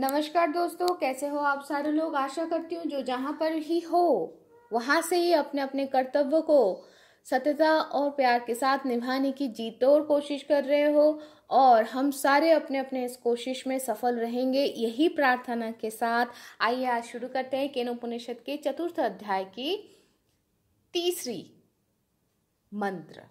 नमस्कार दोस्तों कैसे हो आप सारे लोग आशा करती हूँ जो जहाँ पर ही हो वहाँ से ही अपने अपने कर्तव्य को सत्यता और प्यार के साथ निभाने की जीत और कोशिश कर रहे हो और हम सारे अपने अपने इस कोशिश में सफल रहेंगे यही प्रार्थना के साथ आइए आज शुरू करते हैं केनोपनिषद के चतुर्थ अध्याय की तीसरी मंत्र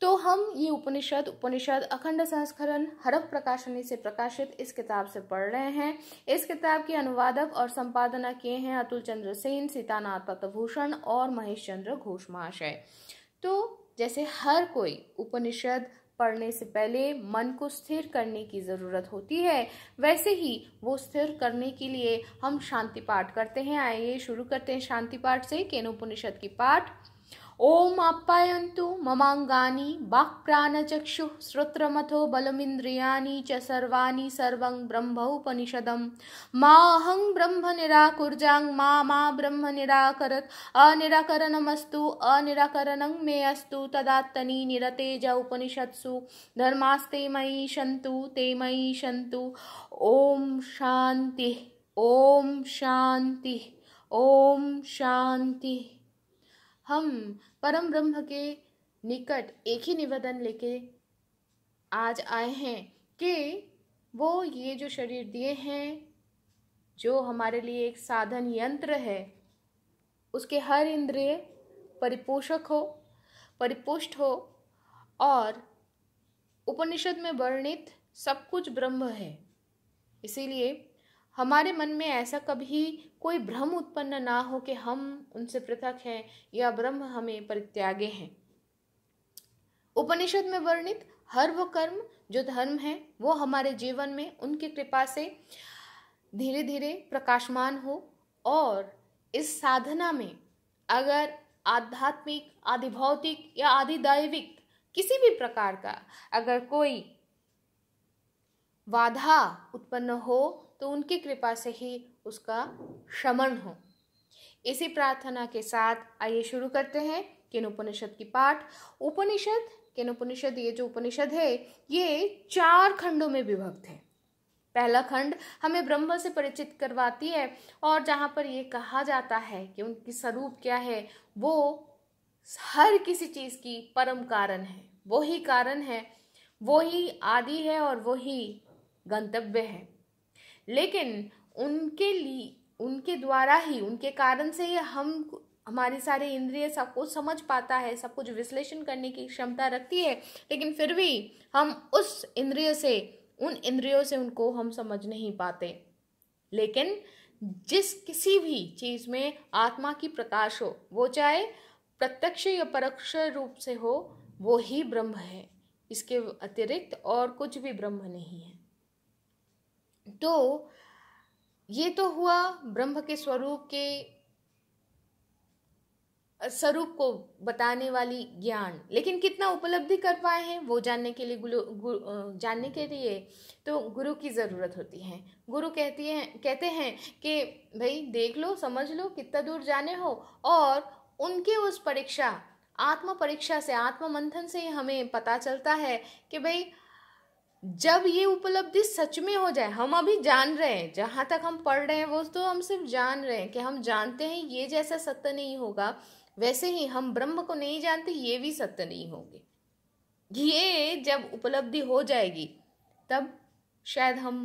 तो हम ये उपनिषद उपनिषद अखंड संस्करण हरफ प्रकाशनी से प्रकाशित इस किताब से पढ़ रहे हैं इस किताब के अनुवादक और संपादना किए हैं अतुल चंद्र सेन सीतानाथ पतभूषण और महेश चंद्र घोष महाशय तो जैसे हर कोई उपनिषद पढ़ने से पहले मन को स्थिर करने की ज़रूरत होती है वैसे ही वो स्थिर करने के लिए हम शांति पाठ करते हैं आइए शुरू करते हैं शांति पाठ से केन उपनिषद की पाठ ओम आप्यायंतु ममांगानी वाक् प्राणचक्षु श्रोत्रमथो बलमिंद्रियाणी च सर्वाणी सर्वं ब्रह्मोपनिषदं मा ब्रह्म निराकुर्जां मा मा ब्रह्म निराकरत् अनिराकरणमस्तु अनिराकरणं मे अस्तु तदात्तनि निरतेज उपनिषत्सु धर्मास्ते मयि शन्तु ते मयि शन्तु ॐ शान्तिः ॐ शान्तिः ॐ शान्तिः हम परम ब्रह्म के निकट एक ही निवेदन लेके आज आए हैं कि वो ये जो शरीर दिए हैं जो हमारे लिए एक साधन यंत्र है उसके हर इंद्रिय परिपोषक हो परिपुष्ट हो और उपनिषद में वर्णित सब कुछ ब्रह्म है इसीलिए हमारे मन में ऐसा कभी कोई भ्रम उत्पन्न ना हो कि हम उनसे पृथक हैं या ब्रह्म हमें परित्यागे हैं उपनिषद में वर्णित हर वो कर्म जो धर्म है वो हमारे जीवन में उनकी कृपा से धीरे धीरे प्रकाशमान हो और इस साधना में अगर आध्यात्मिक आदि भौतिक या आदि दैविक किसी भी प्रकार का अगर कोई बाधा उत्पन्न हो तो उनकी कृपा से ही उसका शमन हो इसी प्रार्थना के साथ आइए शुरू करते हैं किन उपनिषद की पाठ उपनिषद किन उपनिषद ये जो उपनिषद है ये चार खंडों में विभक्त है पहला खंड हमें ब्रह्म से परिचित करवाती है और जहाँ पर ये कहा जाता है कि उनकी स्वरूप क्या है वो हर किसी चीज़ की परम कारण है वो ही कारण है वो ही आदि है और वो ही गंतव्य है लेकिन उनके लिए उनके द्वारा ही उनके कारण से ही हम हमारी सारे इंद्रिय सब कुछ समझ पाता है सब कुछ विश्लेषण करने की क्षमता रखती है लेकिन फिर भी हम उस इंद्रिय से उन इंद्रियों से उनको हम समझ नहीं पाते लेकिन जिस किसी भी चीज़ में आत्मा की प्रकाश हो वो चाहे प्रत्यक्ष या परोक्ष रूप से हो वो ही ब्रह्म है इसके अतिरिक्त और कुछ भी ब्रह्म नहीं है तो ये तो हुआ ब्रह्म के स्वरूप के स्वरूप को बताने वाली ज्ञान लेकिन कितना उपलब्धि कर पाए हैं वो जानने के लिए गुरु, जानने के लिए तो गुरु की ज़रूरत होती है गुरु कहती हैं कहते हैं कि भाई देख लो समझ लो कितना दूर जाने हो और उनके उस परीक्षा आत्म परीक्षा से आत्म मंथन से हमें पता चलता है कि भाई जब ये उपलब्धि सच में हो जाए हम अभी जान रहे हैं जहाँ तक हम पढ़ रहे हैं वो तो हम सिर्फ जान रहे हैं कि हम जानते हैं ये जैसा सत्य नहीं होगा वैसे ही हम ब्रह्म को नहीं जानते ये भी सत्य नहीं होंगे ये जब उपलब्धि हो जाएगी तब शायद हम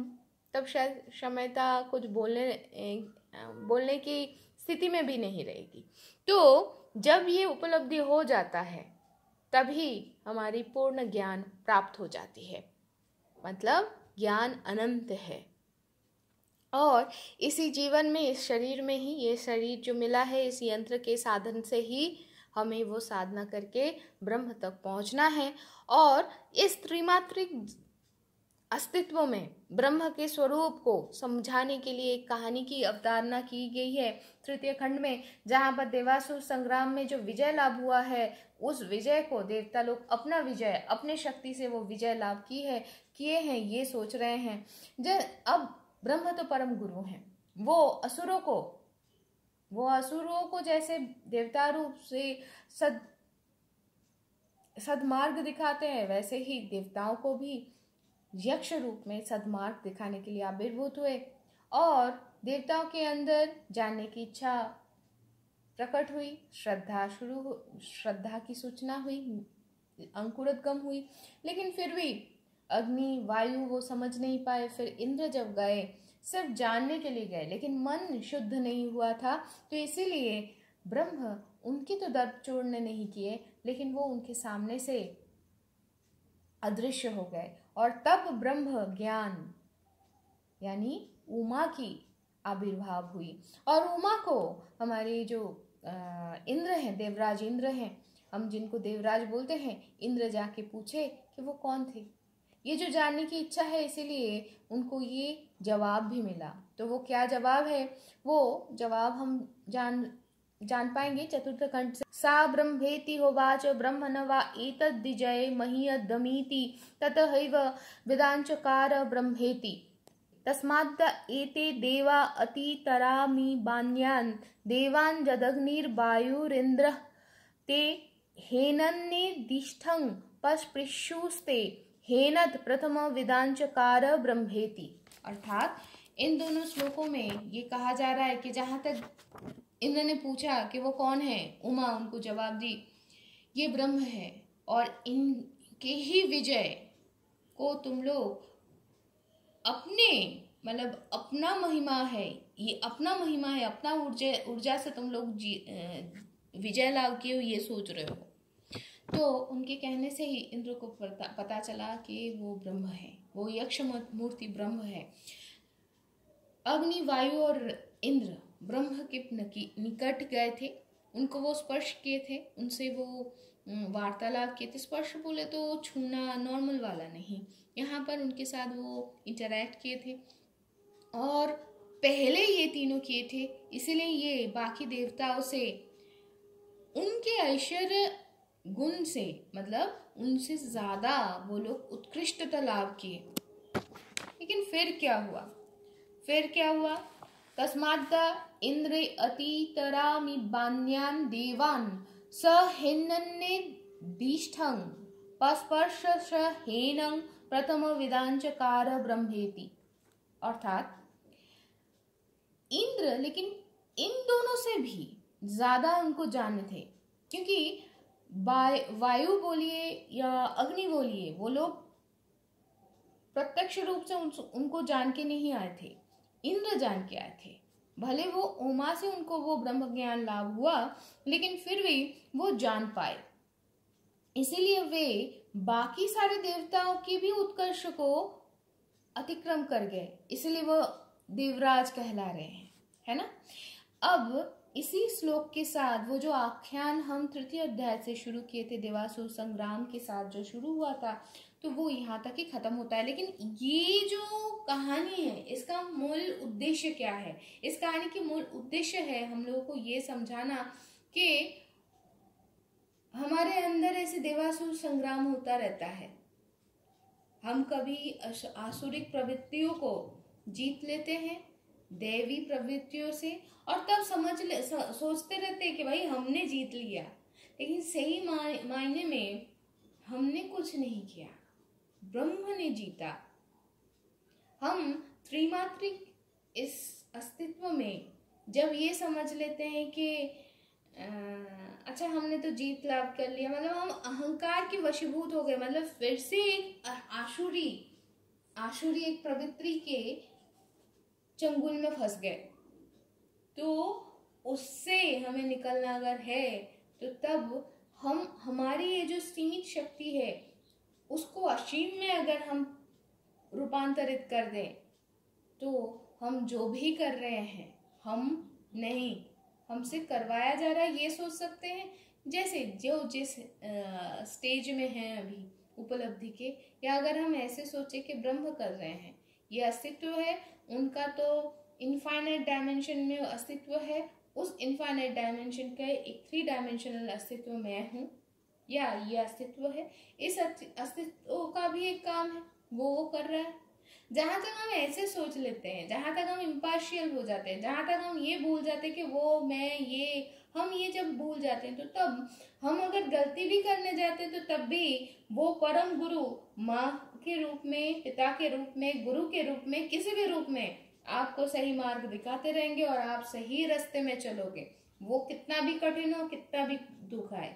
तब शायद क्षमता कुछ बोलने बोलने की स्थिति में भी नहीं रहेगी तो जब ये उपलब्धि हो जाता है तभी हमारी पूर्ण ज्ञान प्राप्त हो जाती है मतलब ज्ञान अनंत है और इसी जीवन में इस शरीर में ही ये शरीर जो मिला है इस यंत्र के साधन से ही हमें वो साधना करके ब्रह्म तक पहुंचना है और इस त्रिमात्रिक अस्तित्व में ब्रह्म के स्वरूप को समझाने के लिए एक कहानी की अवधारणा की गई है तृतीय खंड में जहाँ पर देवासुर संग्राम में जो विजय लाभ हुआ है उस विजय को देवता लोग अपना विजय अपने शक्ति से वो विजय लाभ की है किए हैं ये सोच रहे हैं जब अब ब्रह्म तो परम गुरु हैं वो असुरों को वो असुरों को जैसे देवता रूप से सद सदमार्ग दिखाते हैं वैसे ही देवताओं को भी यक्ष रूप में सदमार्ग दिखाने के लिए आविर्भूत हुए और देवताओं के अंदर जानने की इच्छा प्रकट हुई श्रद्धा शुरू श्रद्धा की सूचना हुई अंकुरोदगम हुई लेकिन फिर भी अग्नि वायु वो समझ नहीं पाए फिर इंद्र जब गए सिर्फ जानने के लिए गए लेकिन मन शुद्ध नहीं हुआ था तो इसीलिए ब्रह्म उनकी तो दर्द चूर्ण नहीं किए लेकिन वो उनके सामने से अदृश्य हो गए और तब ब्रह्म ज्ञान यानी उमा की आविर्भाव हुई और उमा को हमारे जो इंद्र हैं देवराज इंद्र हैं हम जिनको देवराज बोलते हैं इंद्र जाके पूछे कि वो कौन थे ये जो जानने की इच्छा है इसीलिए उनको ये जवाब भी मिला तो वो क्या जवाब है वो जवाब हम जान जान पाएंगे चतुर्थ खंड से सा ब्रह्मेति होवाच ब्रह्मण वा एतद्दिजये महीयदमीति तत वेदाञ्चकार ब्रह्मेति तस्माद् एते देवा अतितरामि बान्यान् देवान् जदग्निर्वायुरिन्द्रः ते हेनन्निदिष्ठं पस्पृशुस्ते हेनद प्रथम वेदांचकार ब्रह्मेति अर्थात इन दोनों श्लोकों में ये कहा जा रहा है कि जहाँ तक इंद्र ने पूछा कि वो कौन है उमा उनको जवाब दी ये ब्रह्म है और इनके ही विजय को तुम लोग अपने मतलब अपना महिमा है ये अपना महिमा है अपना ऊर्जा ऊर्जा से तुम लोग विजय लाभ के ये सोच रहे हो तो उनके कहने से ही इंद्र को पता, पता चला कि वो ब्रह्म है वो यक्ष मूर्ति ब्रह्म है अग्नि वायु और इंद्र ब्रह्म के निकट गए थे उनको वो स्पर्श किए थे उनसे वो वार्तालाप किए थे स्पर्श बोले तो छूना नॉर्मल वाला नहीं यहाँ पर उनके साथ वो इंटरेक्ट किए थे और पहले ये तीनों किए थे इसलिए ये बाकी देवताओं से उनके ऐश्वर्य गुण से मतलब उनसे ज़्यादा वो लोग उत्कृष्टता लाभ किए लेकिन फिर क्या हुआ फिर क्या हुआ तस्मात् इंद्र अतितरामि बान्यान् देवान् स पस्पर्श स हेनं प्रथम विदांचकार ब्रह्मेति अर्थात इंद्र लेकिन इन दोनों से भी ज्यादा उनको जान थे क्योंकि वायु बोलिए या अग्नि बोलिए वो लोग प्रत्यक्ष रूप से उनको जान के नहीं आए थे इंद्र जान के आए थे भले वो उमा से उनको वो ब्रह्म ज्ञान लाभ हुआ लेकिन फिर भी वो जान पाए इसीलिए वे बाकी सारे देवताओं के भी उत्कर्ष को अतिक्रम कर गए इसलिए वह देवराज कहला रहे हैं है ना अब इसी श्लोक के साथ वो जो आख्यान हम तृतीय अध्याय से शुरू किए थे देवासुर संग्राम के साथ जो शुरू हुआ था तो वो यहाँ तक ही ख़त्म होता है लेकिन ये जो कहानी है इसका मूल उद्देश्य क्या है इस कहानी की मूल उद्देश्य है हम लोगों को ये समझाना कि हमारे अंदर ऐसे देवासुर संग्राम होता रहता है हम कभी आसुरिक प्रवृत्तियों को जीत लेते हैं देवी प्रवृत्तियों से और तब समझ ले सोचते रहते कि भाई हमने जीत लिया लेकिन सही मायने में हमने कुछ नहीं किया ब्रह्म ने जीता हम त्रिमात्रिक इस अस्तित्व में जब ये समझ लेते हैं कि अच्छा हमने तो जीत लाभ कर लिया मतलब हम अहंकार के वशीभूत हो गए मतलब फिर से एक आशुरी आशुरी एक प्रवृत्ति के चंगुल में फंस गए तो उससे हमें निकलना अगर है तो तब हम हमारी ये जो सीमित शक्ति है उसको असीम में अगर हम रूपांतरित कर दें तो हम जो भी कर रहे हैं हम नहीं हमसे करवाया जा रहा है ये सोच सकते हैं जैसे जो जिस आ, स्टेज में हैं अभी उपलब्धि के या अगर हम ऐसे सोचे कि ब्रह्म कर रहे हैं ये अस्तित्व है उनका तो इनफाइनाइट डायमेंशन में अस्तित्व है उस इनफाइनाइट डायमेंशन का एक थ्री डायमेंशनल अस्तित्व मैं हूँ या ये अस्तित्व है इस अस्तित्व का भी एक काम है वो वो कर रहा है जहाँ तक हम ऐसे सोच लेते हैं जहाँ तक हम इम्पार्शियल हो जाते हैं जहाँ तक हम ये भूल जाते हैं कि वो मैं ये हम ये जब भूल जाते हैं तो तब हम अगर गलती भी करने जाते हैं तो तब भी वो परम गुरु माँ के रूप में पिता के रूप में गुरु के रूप में किसी भी रूप में आपको सही मार्ग दिखाते रहेंगे और आप सही रास्ते में चलोगे वो कितना भी कठिन हो कितना भी दुख आए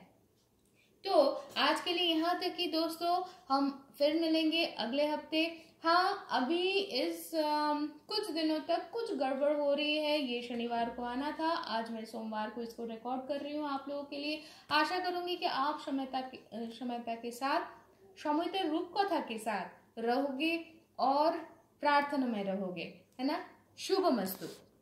तो आज के लिए यहाँ तक कि दोस्तों हम फिर मिलेंगे अगले हफ्ते हाँ अभी इस आ, कुछ दिनों तक कुछ गड़बड़ हो रही है ये शनिवार को आना था आज मैं सोमवार को इसको रिकॉर्ड कर रही हूँ आप लोगों के लिए आशा करूँगी कि आप क्षमता के क्षमता के साथ क्षमित रूप कथा के साथ रहोगे और प्रार्थना में रहोगे है ना शुभ मस्तु